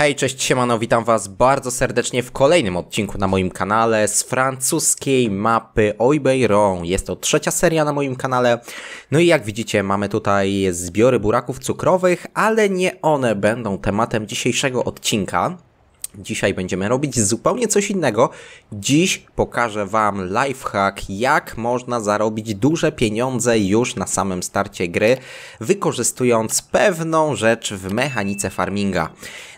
Hej, cześć, siemano, witam was bardzo serdecznie w kolejnym odcinku na moim kanale z francuskiej mapy Oibeiron. Jest to trzecia seria na moim kanale. No i jak widzicie, mamy tutaj zbiory buraków cukrowych, ale nie one będą tematem dzisiejszego odcinka. Dzisiaj będziemy robić zupełnie coś innego. Dziś pokażę Wam lifehack, jak można zarobić duże pieniądze już na samym starcie gry, wykorzystując pewną rzecz w mechanice farminga.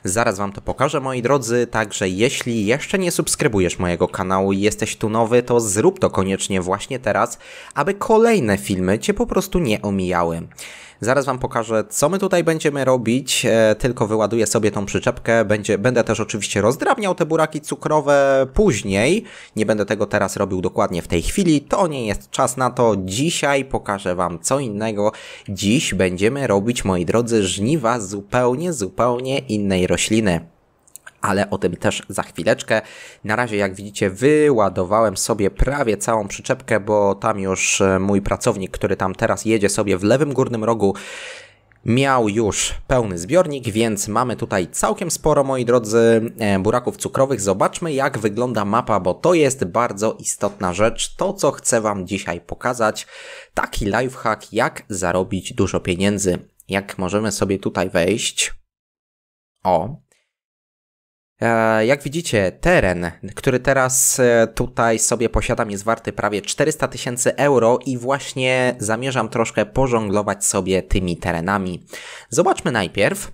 Zaraz Wam to pokażę, moi drodzy, także jeśli jeszcze nie subskrybujesz mojego kanału i jesteś tu nowy, to zrób to koniecznie właśnie teraz, aby kolejne filmy Cię po prostu nie omijały. Zaraz Wam pokażę, co my tutaj będziemy robić, e, tylko wyładuję sobie tą przyczepkę. Będzie, będę też oczywiście rozdrabniał te buraki cukrowe później. Nie będę tego teraz robił dokładnie w tej chwili, to nie jest czas na to. Dzisiaj pokażę Wam co innego. Dziś będziemy robić, moi drodzy, żniwa zupełnie, zupełnie innej rośliny ale o tym też za chwileczkę. Na razie, jak widzicie, wyładowałem sobie prawie całą przyczepkę, bo tam już e, mój pracownik, który tam teraz jedzie sobie w lewym górnym rogu, miał już pełny zbiornik, więc mamy tutaj całkiem sporo, moi drodzy, e, buraków cukrowych. Zobaczmy, jak wygląda mapa, bo to jest bardzo istotna rzecz. To, co chcę Wam dzisiaj pokazać, taki lifehack, jak zarobić dużo pieniędzy. Jak możemy sobie tutaj wejść. O, E, jak widzicie, teren, który teraz e, tutaj sobie posiadam, jest warty prawie 400 tysięcy euro i właśnie zamierzam troszkę pożonglować sobie tymi terenami. Zobaczmy najpierw,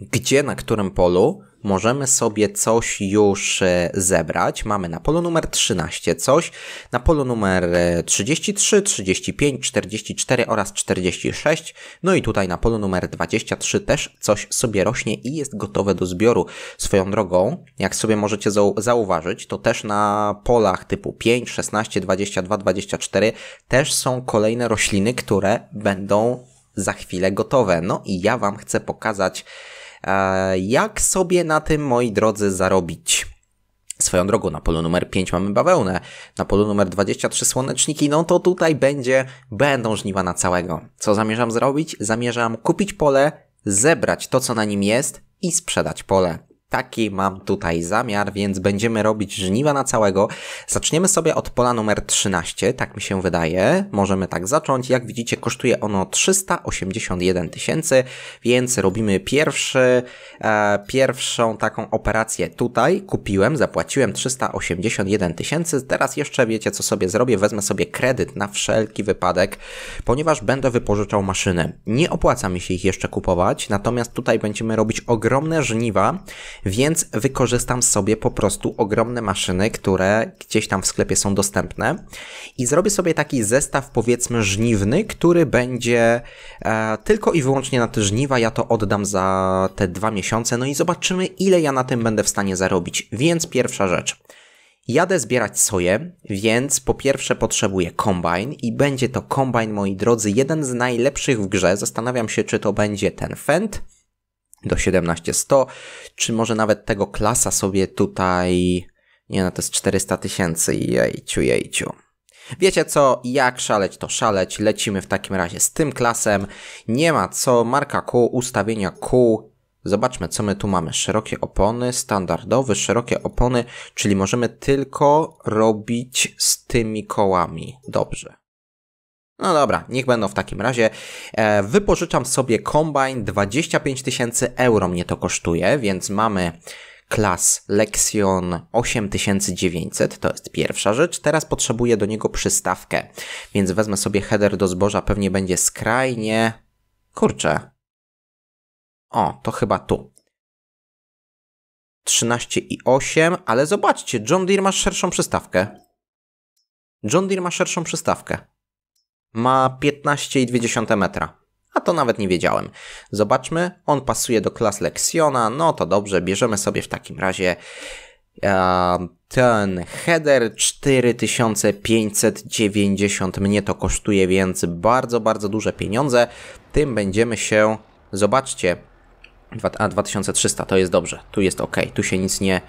gdzie, na którym polu możemy sobie coś już e, zebrać. Mamy na polu numer 13 coś, na polu numer 33, 35, 44 oraz 46, no i tutaj na polu numer 23 też coś sobie rośnie i jest gotowe do zbioru. Swoją drogą, jak sobie możecie zauważyć, to też na polach typu 5, 16, 22, 24 też są kolejne rośliny, które będą za chwilę gotowe. No i ja Wam chcę pokazać jak sobie na tym, moi drodzy, zarobić? Swoją drogą, na polu numer 5 mamy bawełnę, na polu numer 23 słoneczniki, no to tutaj będzie, będą żniwa na całego. Co zamierzam zrobić? Zamierzam kupić pole, zebrać to, co na nim jest i sprzedać pole. Taki mam tutaj zamiar, więc będziemy robić żniwa na całego. Zaczniemy sobie od pola numer 13, tak mi się wydaje. Możemy tak zacząć. Jak widzicie, kosztuje ono 381 tysięcy, więc robimy pierwszy, e, pierwszą taką operację tutaj. Kupiłem, zapłaciłem 381 tysięcy. Teraz jeszcze wiecie, co sobie zrobię. Wezmę sobie kredyt na wszelki wypadek, ponieważ będę wypożyczał maszyny. Nie opłaca mi się ich jeszcze kupować, natomiast tutaj będziemy robić ogromne żniwa więc wykorzystam sobie po prostu ogromne maszyny, które gdzieś tam w sklepie są dostępne i zrobię sobie taki zestaw powiedzmy żniwny, który będzie e, tylko i wyłącznie na te żniwa. Ja to oddam za te dwa miesiące, no i zobaczymy ile ja na tym będę w stanie zarobić. Więc pierwsza rzecz. Jadę zbierać soję, więc po pierwsze potrzebuję kombajn i będzie to kombajn, moi drodzy, jeden z najlepszych w grze. Zastanawiam się, czy to będzie ten fend do 17100, czy może nawet tego klasa sobie tutaj... Nie no, to jest 400 tysięcy, jejciu, jejciu. Wiecie co, jak szaleć to szaleć, lecimy w takim razie z tym klasem, nie ma co, marka kół, ustawienia kół, zobaczmy co my tu mamy, szerokie opony, standardowy, szerokie opony, czyli możemy tylko robić z tymi kołami, dobrze. No dobra, niech będą w takim razie. E, wypożyczam sobie kombajn, 25 tysięcy euro mnie to kosztuje, więc mamy klas Lexion 8900, to jest pierwsza rzecz. Teraz potrzebuję do niego przystawkę, więc wezmę sobie header do zboża, pewnie będzie skrajnie... Kurczę. O, to chyba tu. 13,8, ale zobaczcie, John Deere ma szerszą przystawkę. John Deere ma szerszą przystawkę ma 15,2 metra. A to nawet nie wiedziałem. Zobaczmy, on pasuje do klas Lexiona, no to dobrze, bierzemy sobie w takim razie ten header 4590 mnie to kosztuje, więc bardzo, bardzo duże pieniądze. Tym będziemy się, zobaczcie, a 2300 to jest dobrze, tu jest ok, tu się nic nie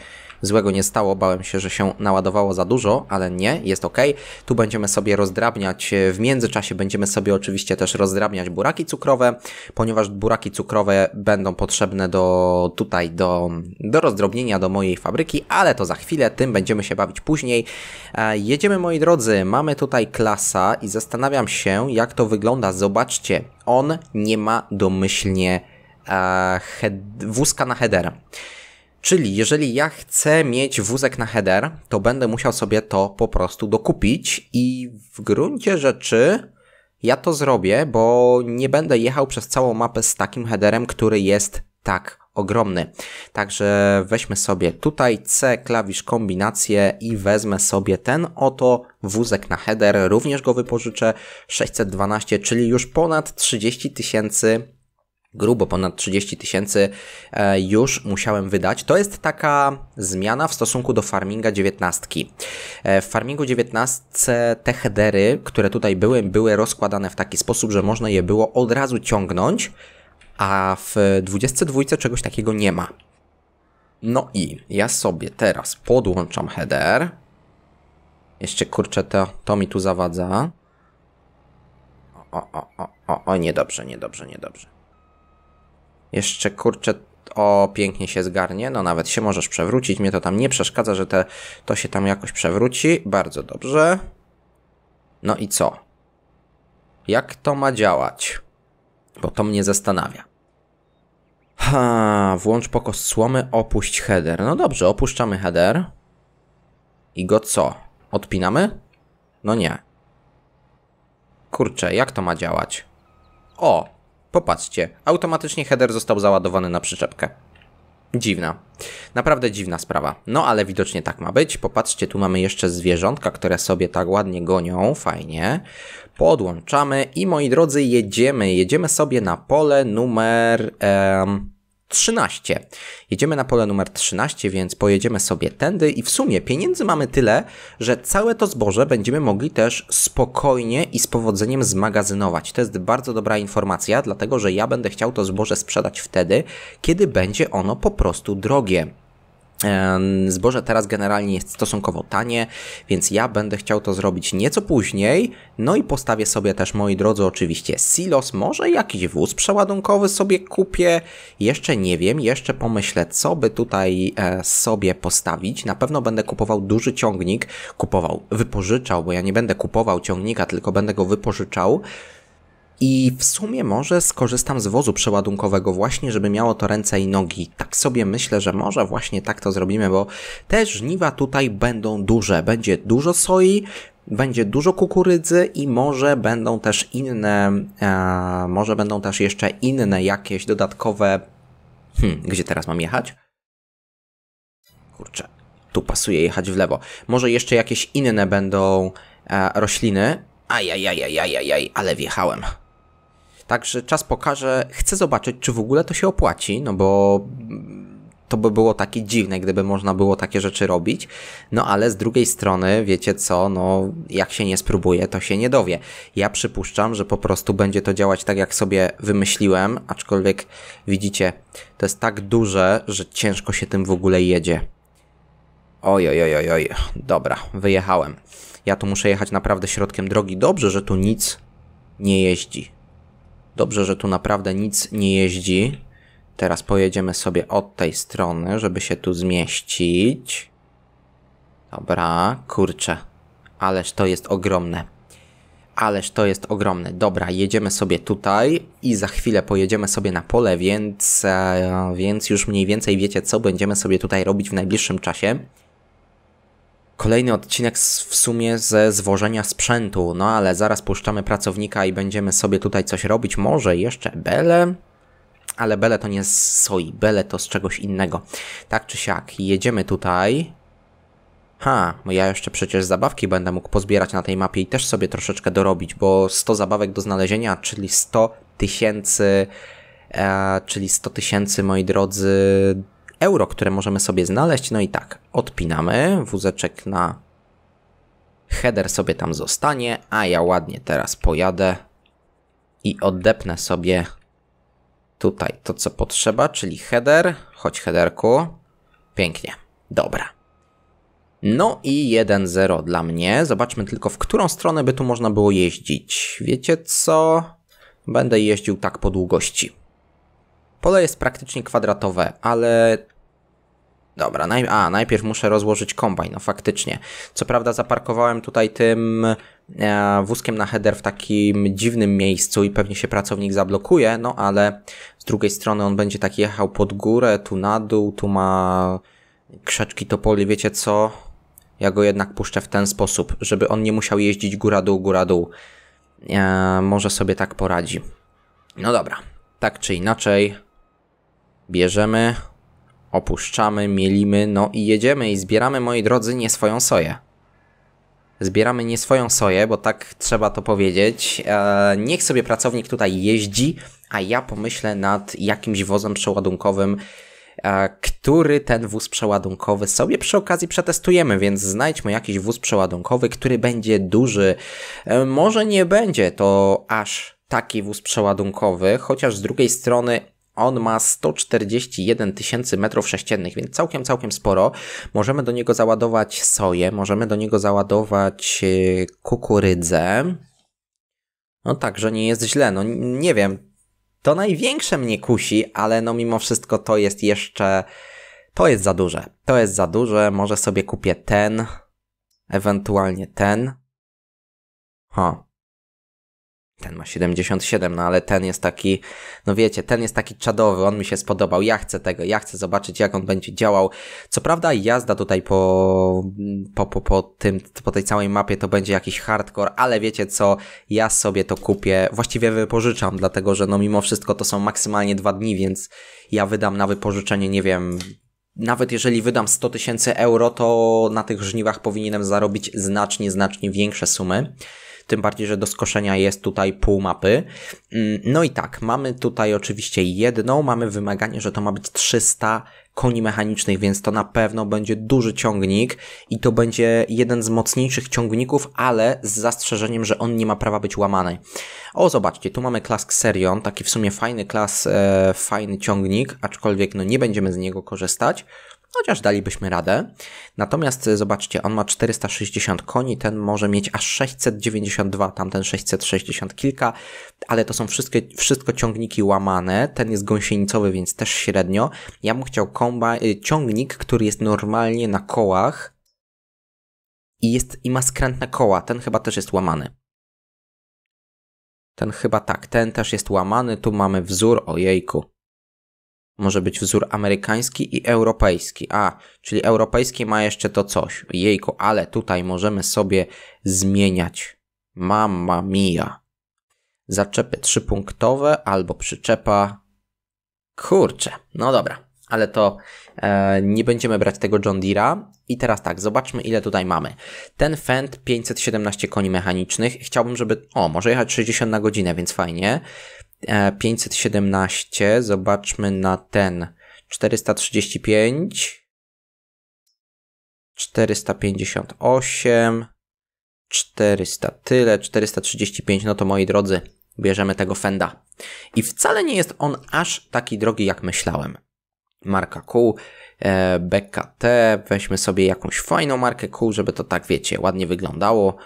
Złego nie stało, bałem się, że się naładowało za dużo, ale nie, jest ok. Tu będziemy sobie rozdrabniać, e, w międzyczasie będziemy sobie oczywiście też rozdrabniać buraki cukrowe, ponieważ buraki cukrowe będą potrzebne do tutaj, do, do rozdrobnienia do mojej fabryki, ale to za chwilę, tym będziemy się bawić później. E, jedziemy moi drodzy, mamy tutaj klasa i zastanawiam się jak to wygląda, zobaczcie, on nie ma domyślnie e, wózka na header. Czyli jeżeli ja chcę mieć wózek na header, to będę musiał sobie to po prostu dokupić i w gruncie rzeczy ja to zrobię, bo nie będę jechał przez całą mapę z takim headerem, który jest tak ogromny. Także weźmy sobie tutaj C, klawisz kombinację i wezmę sobie ten oto wózek na header, również go wypożyczę 612, czyli już ponad 30 tysięcy grubo ponad 30 tysięcy e, już musiałem wydać. To jest taka zmiana w stosunku do farminga 19. E, w farmingu 19 te headery, które tutaj były, były rozkładane w taki sposób, że można je było od razu ciągnąć, a w 22 czegoś takiego nie ma. No i ja sobie teraz podłączam header. Jeszcze kurczę, to, to mi tu zawadza. O, o, o, o, o, niedobrze, niedobrze, niedobrze. Jeszcze kurczę, o pięknie się zgarnie, no nawet się możesz przewrócić, mnie to tam nie przeszkadza, że te, to się tam jakoś przewróci, bardzo dobrze. No i co? Jak to ma działać? Bo to mnie zastanawia. Ha, włącz pokos słomy, opuść header. No dobrze, opuszczamy header. I go co? Odpinamy? No nie. Kurczę, jak to ma działać? O, Popatrzcie, automatycznie header został załadowany na przyczepkę. Dziwna. Naprawdę dziwna sprawa. No ale widocznie tak ma być. Popatrzcie, tu mamy jeszcze zwierzątka, które sobie tak ładnie gonią. Fajnie. Podłączamy i moi drodzy, jedziemy. Jedziemy sobie na pole numer... Em, 13. Jedziemy na pole numer 13, więc pojedziemy sobie tędy i w sumie pieniędzy mamy tyle, że całe to zboże będziemy mogli też spokojnie i z powodzeniem zmagazynować. To jest bardzo dobra informacja, dlatego że ja będę chciał to zboże sprzedać wtedy, kiedy będzie ono po prostu drogie. Zboże teraz generalnie jest stosunkowo tanie, więc ja będę chciał to zrobić nieco później. No i postawię sobie też, moi drodzy, oczywiście silos, może jakiś wóz przeładunkowy sobie kupię. Jeszcze nie wiem, jeszcze pomyślę, co by tutaj e, sobie postawić. Na pewno będę kupował duży ciągnik, kupował, wypożyczał, bo ja nie będę kupował ciągnika, tylko będę go wypożyczał. I w sumie może skorzystam z wozu przeładunkowego właśnie, żeby miało to ręce i nogi. Tak sobie myślę, że może właśnie tak to zrobimy, bo te żniwa tutaj będą duże. Będzie dużo soi, będzie dużo kukurydzy i może będą też inne, e, może będą też jeszcze inne jakieś dodatkowe... Hmm, gdzie teraz mam jechać? Kurczę, tu pasuje jechać w lewo. Może jeszcze jakieś inne będą e, rośliny. Ajajajajajajaj, ale wjechałem. Także czas pokaże. Chcę zobaczyć, czy w ogóle to się opłaci, no bo to by było takie dziwne, gdyby można było takie rzeczy robić. No ale z drugiej strony, wiecie co, no jak się nie spróbuje, to się nie dowie. Ja przypuszczam, że po prostu będzie to działać tak, jak sobie wymyśliłem, aczkolwiek widzicie, to jest tak duże, że ciężko się tym w ogóle jedzie. Oj, oj, oj, oj, dobra, wyjechałem. Ja tu muszę jechać naprawdę środkiem drogi. Dobrze, że tu nic nie jeździ. Dobrze, że tu naprawdę nic nie jeździ. Teraz pojedziemy sobie od tej strony, żeby się tu zmieścić. Dobra, kurczę. Ależ to jest ogromne. Ależ to jest ogromne. Dobra, jedziemy sobie tutaj i za chwilę pojedziemy sobie na pole, więc, e, więc już mniej więcej wiecie, co będziemy sobie tutaj robić w najbliższym czasie. Kolejny odcinek w sumie ze zwożenia sprzętu, no ale zaraz puszczamy pracownika i będziemy sobie tutaj coś robić. Może jeszcze Bele, ale Bele to nie z soi, Bele to z czegoś innego. Tak czy siak, jedziemy tutaj. Ha, bo ja jeszcze przecież zabawki będę mógł pozbierać na tej mapie i też sobie troszeczkę dorobić, bo 100 zabawek do znalezienia, czyli 100 tysięcy, e, czyli 100 tysięcy, moi drodzy, euro, które możemy sobie znaleźć. No i tak, odpinamy wózeczek na header sobie tam zostanie, a ja ładnie teraz pojadę i odepnę sobie tutaj to, co potrzeba, czyli header. Chodź headerku. Pięknie. Dobra. No i 1-0 dla mnie. Zobaczmy tylko, w którą stronę by tu można było jeździć. Wiecie co? Będę jeździł tak po długości. Pole jest praktycznie kwadratowe, ale Dobra, naj... a najpierw muszę rozłożyć kombajn, no faktycznie. Co prawda zaparkowałem tutaj tym e, wózkiem na header w takim dziwnym miejscu i pewnie się pracownik zablokuje, no ale z drugiej strony on będzie tak jechał pod górę, tu na dół, tu ma krzaczki topoli, wiecie co? Ja go jednak puszczę w ten sposób, żeby on nie musiał jeździć góra-dół, góra-dół. E, może sobie tak poradzi. No dobra, tak czy inaczej bierzemy, opuszczamy, mielimy, no i jedziemy i zbieramy, moi drodzy, nie swoją soję. Zbieramy nie swoją soję, bo tak trzeba to powiedzieć. Eee, niech sobie pracownik tutaj jeździ, a ja pomyślę nad jakimś wozem przeładunkowym, e, który ten wóz przeładunkowy sobie przy okazji przetestujemy, więc znajdźmy jakiś wóz przeładunkowy, który będzie duży. E, może nie będzie to aż taki wóz przeładunkowy, chociaż z drugiej strony on ma 141 tysięcy metrów sześciennych, więc całkiem, całkiem sporo. Możemy do niego załadować soję, możemy do niego załadować y, kukurydzę. No także nie jest źle, no nie wiem. To największe mnie kusi, ale no mimo wszystko to jest jeszcze... To jest za duże. To jest za duże, może sobie kupię ten, ewentualnie ten. Ha, ten ma 77, no ale ten jest taki, no wiecie, ten jest taki czadowy, on mi się spodobał, ja chcę tego, ja chcę zobaczyć, jak on będzie działał. Co prawda jazda tutaj po, po, po, po, tym, po tej całej mapie to będzie jakiś hardcore, ale wiecie co, ja sobie to kupię, właściwie wypożyczam, dlatego że no mimo wszystko to są maksymalnie dwa dni, więc ja wydam na wypożyczenie, nie wiem, nawet jeżeli wydam 100 tysięcy euro, to na tych żniwach powinienem zarobić znacznie, znacznie większe sumy tym bardziej, że do skoszenia jest tutaj pół mapy. Mm, no i tak, mamy tutaj oczywiście jedną, mamy wymaganie, że to ma być 300 koni mechanicznych, więc to na pewno będzie duży ciągnik i to będzie jeden z mocniejszych ciągników, ale z zastrzeżeniem, że on nie ma prawa być łamany. O, zobaczcie, tu mamy klas Xerion, taki w sumie fajny klas, e, fajny ciągnik, aczkolwiek no nie będziemy z niego korzystać chociaż dalibyśmy radę. Natomiast y, zobaczcie, on ma 460 koni, ten może mieć aż 692, tamten 660 kilka, ale to są wszystkie, wszystko ciągniki łamane, ten jest gąsienicowy, więc też średnio. Ja bym chciał komba- y, ciągnik, który jest normalnie na kołach i, jest, i ma skrętne koła, ten chyba też jest łamany. Ten chyba tak, ten też jest łamany, tu mamy wzór, ojejku, może być wzór amerykański i europejski. A, czyli europejski ma jeszcze to coś. Jejku, ale tutaj możemy sobie zmieniać. Mamma mia. Zaczepy trzypunktowe albo przyczepa. Kurczę, no dobra, ale to e, nie będziemy brać tego John Deere'a. I teraz tak, zobaczmy ile tutaj mamy. Ten Fendt 517 koni mechanicznych, chciałbym żeby, o może jechać 60 na godzinę, więc fajnie. 517, zobaczmy na ten 435, 458, 400 tyle, 435, no to moi drodzy, bierzemy tego Fenda. I wcale nie jest on aż taki drogi jak myślałem. Marka Q, e, BKT, weźmy sobie jakąś fajną markę Q, żeby to tak wiecie, ładnie wyglądało.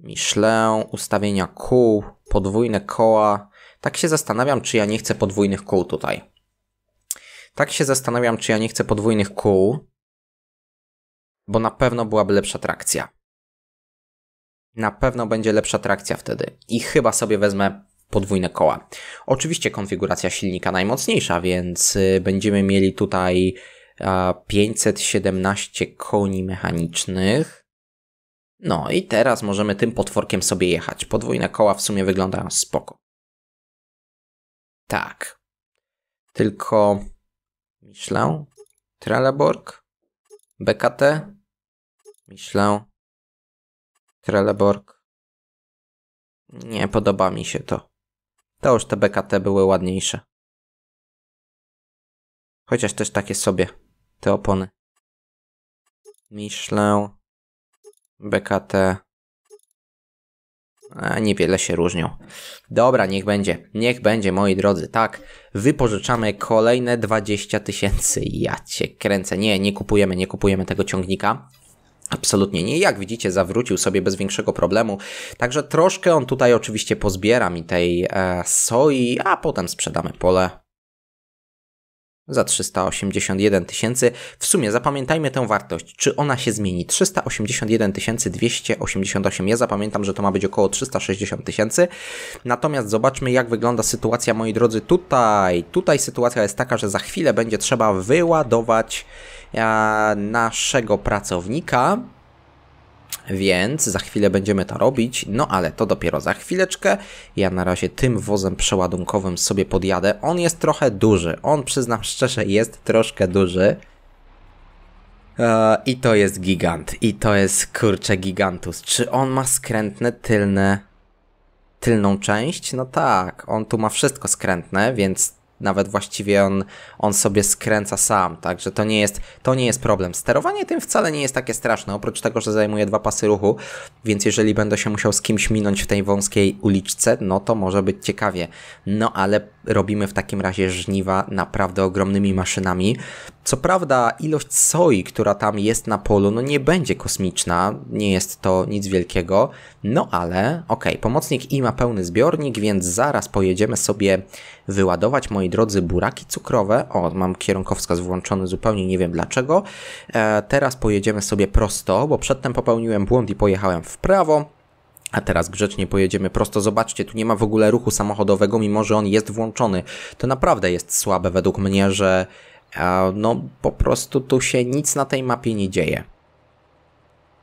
Michelin, ustawienia Q podwójne koła, tak się zastanawiam, czy ja nie chcę podwójnych kół tutaj. Tak się zastanawiam, czy ja nie chcę podwójnych kół, bo na pewno byłaby lepsza trakcja. Na pewno będzie lepsza trakcja wtedy i chyba sobie wezmę podwójne koła. Oczywiście konfiguracja silnika najmocniejsza, więc y, będziemy mieli tutaj 517 koni mechanicznych. No i teraz możemy tym potworkiem sobie jechać. Podwójne koła w sumie wyglądają spoko. Tak. Tylko myślę, Trelleborg, BKT, myślę, Trelleborg. Nie podoba mi się to. To już te BKT były ładniejsze. Chociaż też takie sobie, te opony. Myślę, BKT, a, niewiele się różnią. Dobra, niech będzie. Niech będzie, moi drodzy. Tak, wypożyczamy kolejne 20 tysięcy. Ja cię kręcę. Nie, nie kupujemy, nie kupujemy tego ciągnika. Absolutnie nie. Jak widzicie, zawrócił sobie bez większego problemu. Także troszkę on tutaj oczywiście pozbiera mi tej e, soi, a potem sprzedamy pole za 381 tysięcy. W sumie zapamiętajmy tę wartość. Czy ona się zmieni? 381 288. Ja zapamiętam, że to ma być około 360 tysięcy. Natomiast zobaczmy, jak wygląda sytuacja, moi drodzy, tutaj. Tutaj sytuacja jest taka, że za chwilę będzie trzeba wyładować e, naszego pracownika. Więc za chwilę będziemy to robić, no ale to dopiero za chwileczkę. Ja na razie tym wozem przeładunkowym sobie podjadę. On jest trochę duży, on przyznam szczerze jest troszkę duży. E, I to jest gigant. I to jest kurcze gigantus. Czy on ma skrętne tylne. tylną część? No tak, on tu ma wszystko skrętne, więc nawet właściwie on, on sobie skręca sam, także to nie, jest, to nie jest problem. Sterowanie tym wcale nie jest takie straszne, oprócz tego, że zajmuje dwa pasy ruchu, więc jeżeli będę się musiał z kimś minąć w tej wąskiej uliczce, no to może być ciekawie. No ale robimy w takim razie żniwa naprawdę ogromnymi maszynami. Co prawda ilość soi, która tam jest na polu, no nie będzie kosmiczna, nie jest to nic wielkiego, no ale okej, okay, pomocnik I ma pełny zbiornik, więc zaraz pojedziemy sobie wyładować, moi drodzy, buraki cukrowe. O, mam kierunkowskaz włączony, zupełnie nie wiem dlaczego. E, teraz pojedziemy sobie prosto, bo przedtem popełniłem błąd i pojechałem w prawo. A teraz grzecznie pojedziemy prosto. Zobaczcie, tu nie ma w ogóle ruchu samochodowego, mimo że on jest włączony. To naprawdę jest słabe według mnie, że e, no po prostu tu się nic na tej mapie nie dzieje.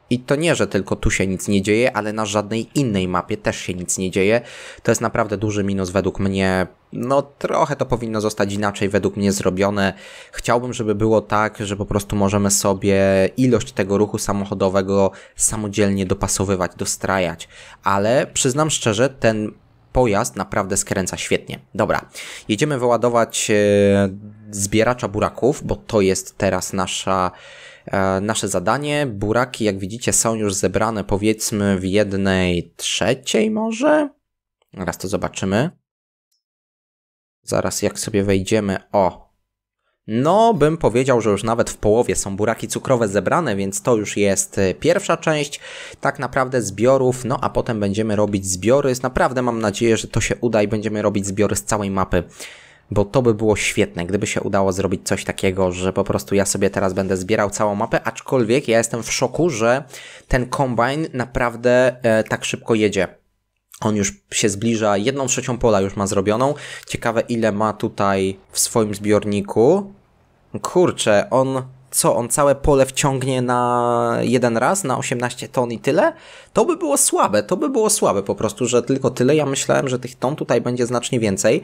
I to nie, że tylko tu się nic nie dzieje, ale na żadnej innej mapie też się nic nie dzieje. To jest naprawdę duży minus według mnie. No trochę to powinno zostać inaczej według mnie zrobione. Chciałbym, żeby było tak, że po prostu możemy sobie ilość tego ruchu samochodowego samodzielnie dopasowywać, dostrajać. Ale przyznam szczerze, ten pojazd naprawdę skręca świetnie. Dobra, jedziemy wyładować e, zbieracza buraków, bo to jest teraz nasza E, nasze zadanie. Buraki, jak widzicie, są już zebrane powiedzmy w jednej trzeciej może? Raz to zobaczymy. Zaraz jak sobie wejdziemy, o. No, bym powiedział, że już nawet w połowie są buraki cukrowe zebrane, więc to już jest e, pierwsza część tak naprawdę zbiorów, no a potem będziemy robić zbiory. Naprawdę mam nadzieję, że to się uda i będziemy robić zbiory z całej mapy bo to by było świetne, gdyby się udało zrobić coś takiego, że po prostu ja sobie teraz będę zbierał całą mapę, aczkolwiek ja jestem w szoku, że ten kombine naprawdę e, tak szybko jedzie. On już się zbliża, jedną trzecią pola już ma zrobioną. Ciekawe ile ma tutaj w swoim zbiorniku. Kurczę, on co on całe pole wciągnie na jeden raz, na 18 ton i tyle, to by było słabe, to by było słabe po prostu, że tylko tyle. Ja myślałem, że tych ton tutaj będzie znacznie więcej.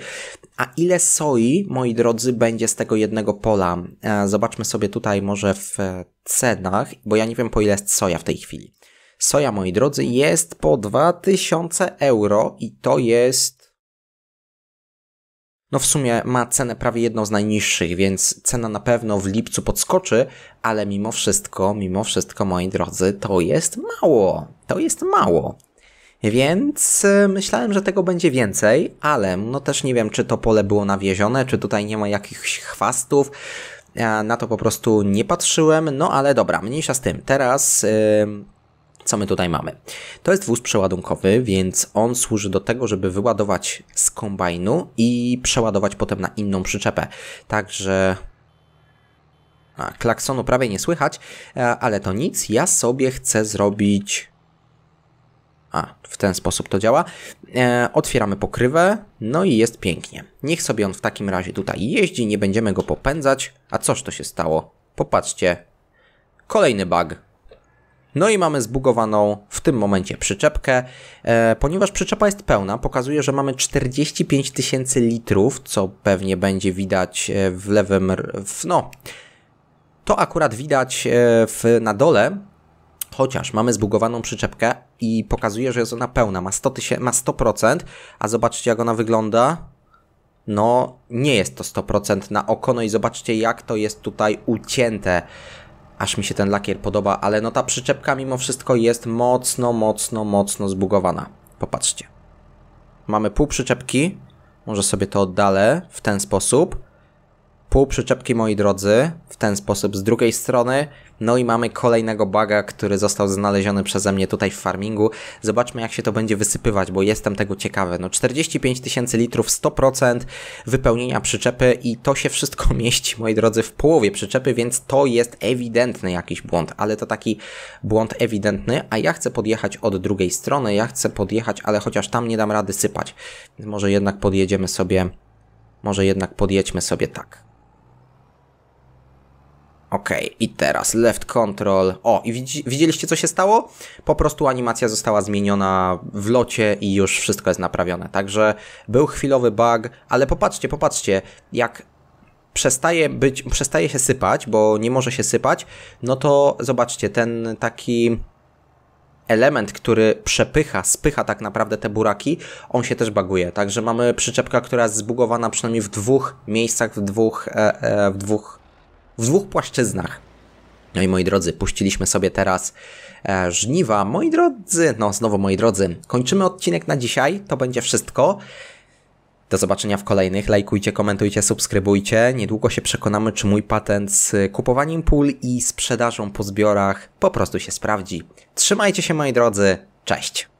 A ile soi, moi drodzy, będzie z tego jednego pola? E, zobaczmy sobie tutaj może w cenach, bo ja nie wiem po ile jest soja w tej chwili. Soja, moi drodzy, jest po 2000 euro i to jest no w sumie ma cenę prawie jedną z najniższych, więc cena na pewno w lipcu podskoczy, ale mimo wszystko, mimo wszystko, moi drodzy, to jest mało. To jest mało. Więc e, myślałem, że tego będzie więcej, ale no też nie wiem, czy to pole było nawiezione, czy tutaj nie ma jakichś chwastów. na to po prostu nie patrzyłem, no ale dobra, mniejsza z tym. Teraz. Yy co my tutaj mamy? To jest wóz przeładunkowy, więc on służy do tego, żeby wyładować z kombajnu i przeładować potem na inną przyczepę. Także a, klaksonu prawie nie słychać, e, ale to nic. Ja sobie chcę zrobić. A, w ten sposób to działa. E, otwieramy pokrywę, no i jest pięknie. Niech sobie on w takim razie tutaj jeździ, nie będziemy go popędzać. A coż to się stało? Popatrzcie. Kolejny bug. No i mamy zbugowaną w tym momencie przyczepkę. E, ponieważ przyczepa jest pełna, pokazuje, że mamy 45 tysięcy litrów, co pewnie będzie widać e, w lewym... W, no, to akurat widać e, w, na dole, chociaż mamy zbugowaną przyczepkę i pokazuje, że jest ona pełna, ma 100%, ma 100% a zobaczcie jak ona wygląda. No, nie jest to 100% na oko, no i zobaczcie jak to jest tutaj ucięte aż mi się ten lakier podoba, ale no ta przyczepka mimo wszystko jest mocno, mocno, mocno zbugowana. Popatrzcie. Mamy pół przyczepki, może sobie to oddalę w ten sposób. Pół przyczepki, moi drodzy, w ten sposób. Z drugiej strony no i mamy kolejnego baga, który został znaleziony przeze mnie tutaj w farmingu. Zobaczmy jak się to będzie wysypywać, bo jestem tego ciekawy. No 45 tysięcy litrów, 100% wypełnienia przyczepy i to się wszystko mieści, moi drodzy, w połowie przyczepy, więc to jest ewidentny jakiś błąd, ale to taki błąd ewidentny, a ja chcę podjechać od drugiej strony, ja chcę podjechać, ale chociaż tam nie dam rady sypać. Może jednak podjedziemy sobie, może jednak podjedźmy sobie tak. Ok, i teraz left control. O, i widzieliście co się stało? Po prostu animacja została zmieniona w locie i już wszystko jest naprawione. Także był chwilowy bug, ale popatrzcie, popatrzcie, jak przestaje, być, przestaje się sypać, bo nie może się sypać, no to zobaczcie, ten taki element, który przepycha, spycha tak naprawdę te buraki, on się też baguje. Także mamy przyczepkę, która jest zbugowana przynajmniej w dwóch miejscach, w dwóch, e, e, w dwóch w dwóch płaszczyznach. No i moi drodzy, puściliśmy sobie teraz e, żniwa. Moi drodzy, no znowu moi drodzy, kończymy odcinek na dzisiaj. To będzie wszystko. Do zobaczenia w kolejnych. Lajkujcie, komentujcie, subskrybujcie. Niedługo się przekonamy, czy mój patent z kupowaniem pól i sprzedażą po zbiorach po prostu się sprawdzi. Trzymajcie się moi drodzy. Cześć.